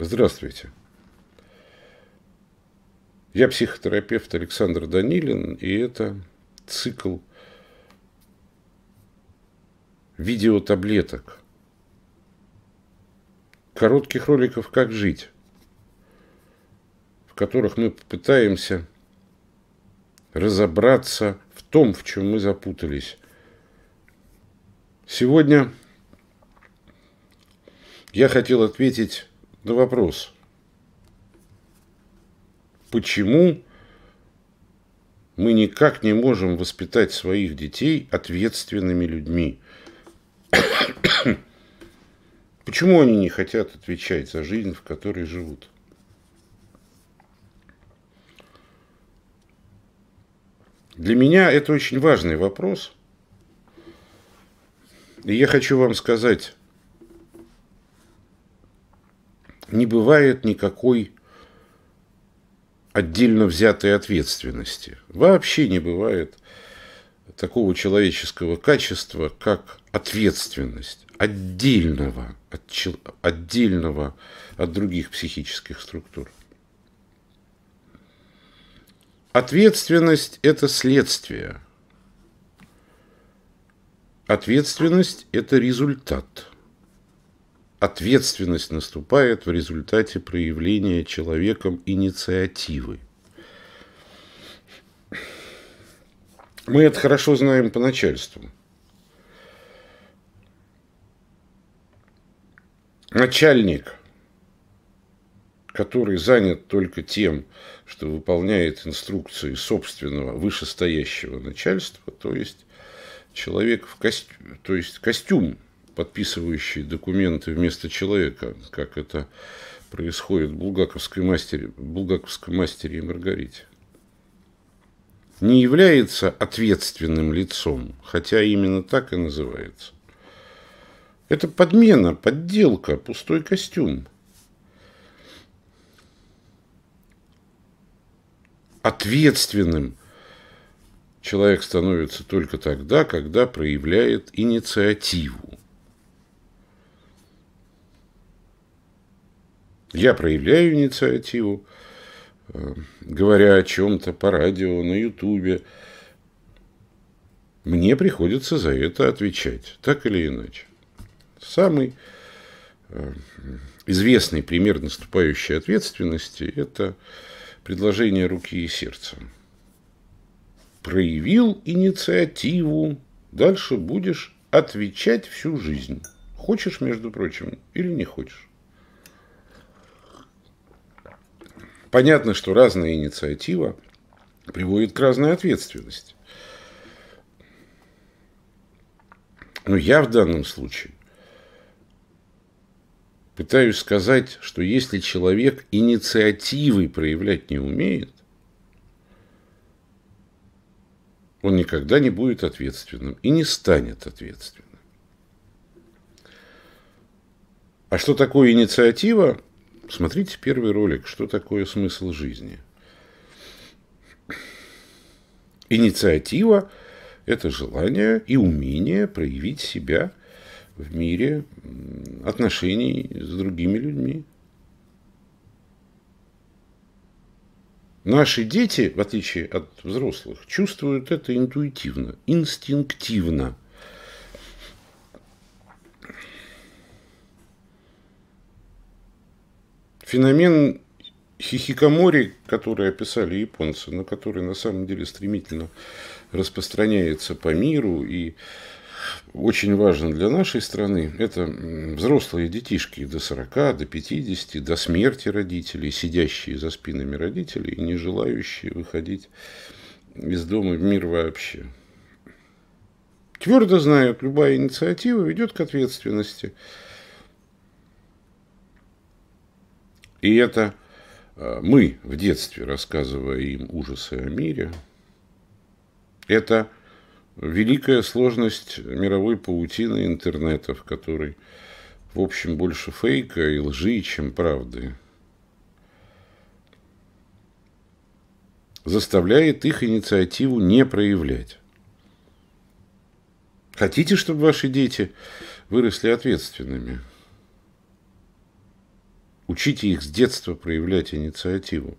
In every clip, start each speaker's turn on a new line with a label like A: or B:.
A: Здравствуйте. Я психотерапевт Александр Данилин, и это цикл видеотаблеток, коротких роликов «Как жить», в которых мы попытаемся разобраться в том, в чем мы запутались. Сегодня я хотел ответить да вопрос. Почему мы никак не можем воспитать своих детей ответственными людьми? Почему они не хотят отвечать за жизнь, в которой живут? Для меня это очень важный вопрос. И я хочу вам сказать, не бывает никакой отдельно взятой ответственности. Вообще не бывает такого человеческого качества, как ответственность отдельного от, отдельного от других психических структур. Ответственность – это следствие. Ответственность – это результат ответственность наступает в результате проявления человеком инициативы. Мы это хорошо знаем по начальству. Начальник, который занят только тем, что выполняет инструкции собственного вышестоящего начальства, то есть человек в костюме, то есть костюм подписывающий документы вместо человека, как это происходит в Булгаковской мастере, Булгаковской мастере и Маргарите. Не является ответственным лицом, хотя именно так и называется. Это подмена, подделка, пустой костюм. Ответственным человек становится только тогда, когда проявляет инициативу. Я проявляю инициативу, э, говоря о чем-то по радио, на ютубе. Мне приходится за это отвечать, так или иначе. Самый э, известный пример наступающей ответственности – это предложение руки и сердца. Проявил инициативу, дальше будешь отвечать всю жизнь. Хочешь, между прочим, или не хочешь. Понятно, что разная инициатива приводит к разной ответственности. Но я в данном случае пытаюсь сказать, что если человек инициативы проявлять не умеет, он никогда не будет ответственным и не станет ответственным. А что такое инициатива? Смотрите первый ролик «Что такое смысл жизни?». Инициатива – это желание и умение проявить себя в мире отношений с другими людьми. Наши дети, в отличие от взрослых, чувствуют это интуитивно, инстинктивно – Феномен хихикамори, который описали японцы, но который на самом деле стремительно распространяется по миру и очень важен для нашей страны, это взрослые детишки до 40, до 50, до смерти родителей, сидящие за спинами родителей и не желающие выходить из дома в мир вообще. Твердо знают, любая инициатива ведет к ответственности – И это э, мы в детстве, рассказывая им ужасы о мире, это великая сложность мировой паутины интернета, в которой, в общем, больше фейка и лжи, чем правды. заставляет их инициативу не проявлять. Хотите, чтобы ваши дети выросли ответственными? Учите их с детства проявлять инициативу.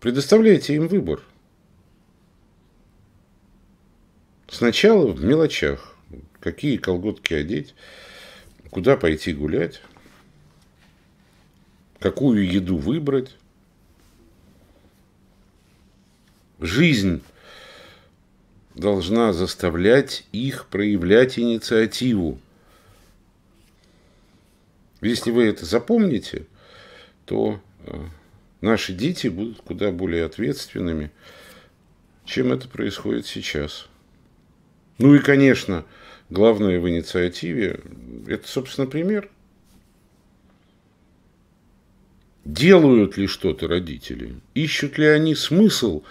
A: Предоставляйте им выбор. Сначала в мелочах. Какие колготки одеть, куда пойти гулять, какую еду выбрать. Жизнь должна заставлять их проявлять инициативу. Если вы это запомните, то э, наши дети будут куда более ответственными, чем это происходит сейчас. Ну и, конечно, главное в инициативе – это, собственно, пример. Делают ли что-то родители? Ищут ли они смысл?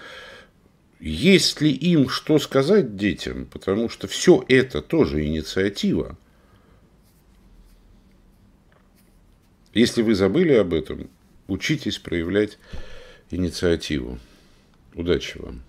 A: Есть ли им что сказать детям? Потому что все это тоже инициатива. Если вы забыли об этом, учитесь проявлять инициативу. Удачи вам!